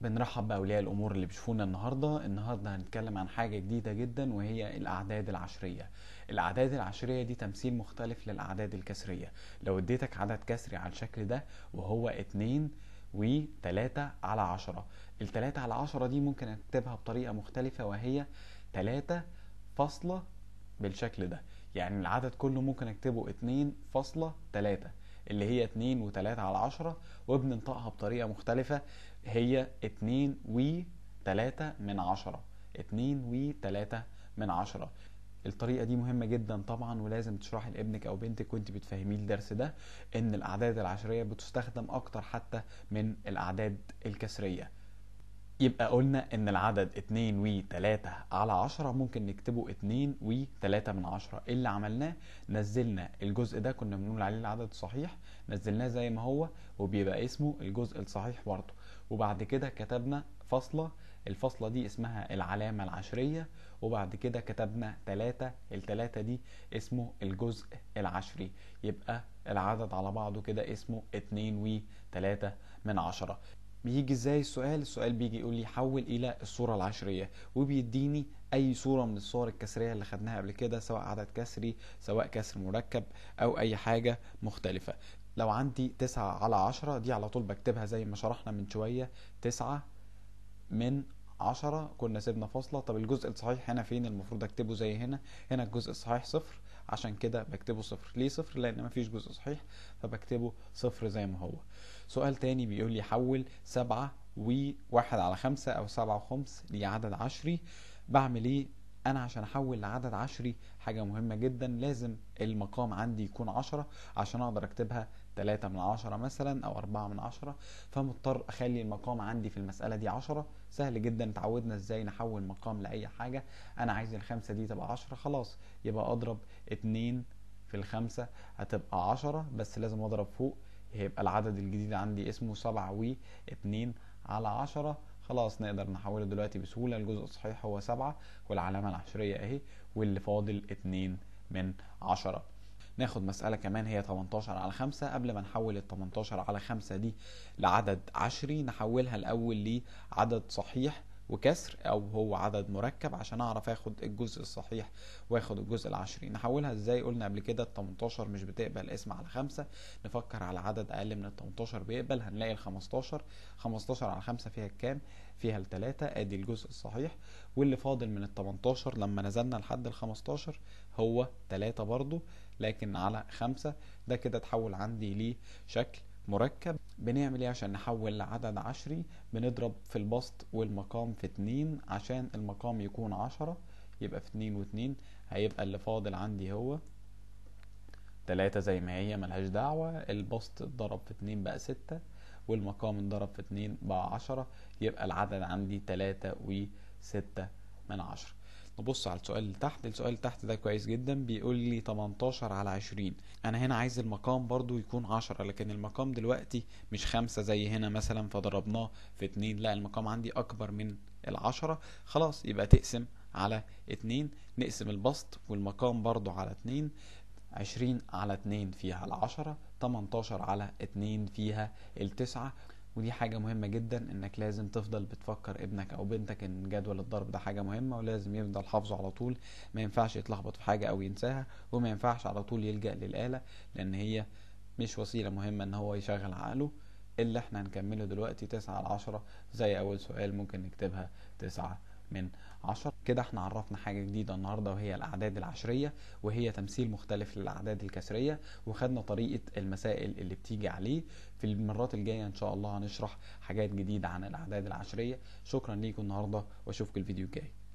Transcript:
بنرحب باولياء الامور اللي بيشوفونا النهارده النهارده هنتكلم عن حاجه جديده جدا وهي الاعداد العشريه الاعداد العشريه دي تمثيل مختلف للاعداد الكسريه لو اديتك عدد كسري على الشكل ده وهو اتنين تلاتة على عشرة التلاتة على عشرة دي ممكن اكتبها بطريقة مختلفة وهي تلاتة فاصلة بالشكل ده يعني العدد كله ممكن اكتبه اتنين فاصلة تلاتة اللي هي 2 و3 على 10 وبننطقها بطريقه مختلفه هي 2 و 3 من 10 2 و 3 من 10 الطريقه دي مهمه جدا طبعا ولازم تشرحي لابنك او بنتك وانت بتفهميه الدرس ده ان الاعداد العشريه بتستخدم اكتر حتى من الاعداد الكسريه يبقى قلنا ان العدد 2 و 3 على 10 ممكن نكتبه 2 و 3 من 10 إيه اللي عملناه نزلنا الجزء ده كنا بنقول عليه العدد الصحيح نزلناه زي ما هو وبيبقى اسمه الجزء الصحيح برضه وبعد كده كتبنا فاصلة الفاصلة دي اسمها العلامة العشرية وبعد كده كتبنا 3 التلاتة دي اسمه الجزء العشري يبقى العدد على بعضه كده اسمه 2 و 3 من 10 بيجي ازاي السؤال السؤال بيجي يقول لي حول الى الصوره العشريه وبيديني اي صوره من الصور الكسريه اللي خدناها قبل كده سواء عدد كسري سواء كسر مركب او اي حاجه مختلفه لو عندي تسعة على عشرة دي على طول بكتبها زي ما شرحنا من شوية تسعة من عشرة كنا سيبنا فاصلة طب الجزء الصحيح هنا فين المفروض اكتبه زي هنا هنا الجزء الصحيح صفر عشان كده بكتبه صفر ليه صفر لان مفيش جزء صحيح فبكتبه صفر زي ما هو سؤال تاني بيقول لي حول سبعة وواحد على خمسة او سبعة وخمس لعدد عشري بعمل ايه انا عشان احول لعدد عشري حاجه مهمه جدا لازم المقام عندي يكون عشرة عشان اقدر اكتبها 3 من 10 مثلا او 4 من 10 فمضطر اخلي المقام عندي في المسألة دي 10 سهل جدا اتعودنا ازاي نحول مقام لاي حاجة انا عايز الخمسة دي تبقى 10 خلاص يبقى اضرب 2 في الخمسة هتبقى 10 بس لازم اضرب فوق هيبقى العدد الجديد عندي اسمه 7 و 2 على 10 خلاص نقدر نحوله دلوقتي بسهولة الجزء الصحيح هو 7 والعلامة العشرية اهي واللي فاضل 2 من 10 ناخد مسألة كمان هي 18 على 5 قبل ما نحول ال 18 على 5 دي لعدد عشري نحولها الأول لعدد صحيح وكسر او هو عدد مركب عشان اعرف اخد الجزء الصحيح واخد الجزء العشري نحولها ازاي قلنا قبل كده ال 18 مش بتقبل اسم على 5 نفكر على عدد اقل من ال 18 بيقبل هنلاقي ال 15 15 على 5 فيها الكام فيها التلاتة ادي الجزء الصحيح واللي فاضل من ال 18 لما نزلنا لحد ال 15 هو 3 برضو لكن على 5 ده كده اتحول عندي لشكل مركب بنعمل ايه عشان نحول لعدد عشري بنضرب في البسط والمقام في اتنين عشان المقام يكون عشرة يبقى في اتنين واتنين هيبقى اللي فاضل عندي هو تلاتة زي ما هي ملهاش دعوة البسط اتضرب في اتنين بقى ستة والمقام اتضرب في اتنين بقى عشرة يبقى العدد عندي تلاتة وستة من عشرة نبص على السؤال اللي تحت السؤال اللي تحت ده كويس جدا بيقول لي 18 على 20 انا هنا عايز المقام برضو يكون 10 لكن المقام دلوقتي مش 5 زي هنا مثلا فضربناه في 2 لا المقام عندي اكبر من ال10 خلاص يبقى تقسم على 2 نقسم البسط والمقام برضو على 2 20 على 2 فيها ال10 18 على 2 فيها التسعة ودي حاجة مهمة جدا انك لازم تفضل بتفكر ابنك او بنتك ان جدول الضرب ده حاجة مهمة ولازم يفضل حافظه على طول ما ينفعش يتلخبط في حاجة او ينساها وما ينفعش على طول يلجأ للآلة لان هي مش وسيلة مهمة ان هو يشغل عقله اللي احنا هنكمله دلوقتي تسعة على عشرة زي اول سؤال ممكن نكتبها تسعة من عشر كده احنا عرفنا حاجة جديدة النهاردة وهي الأعداد العشرية وهي تمثيل مختلف للأعداد الكسرية وخدنا طريقة المسائل اللي بتيجي عليه في المرات الجاية إن شاء الله هنشرح حاجات جديدة عن الأعداد العشرية شكرا ليكم النهاردة وأشوفكم الفيديو الجاي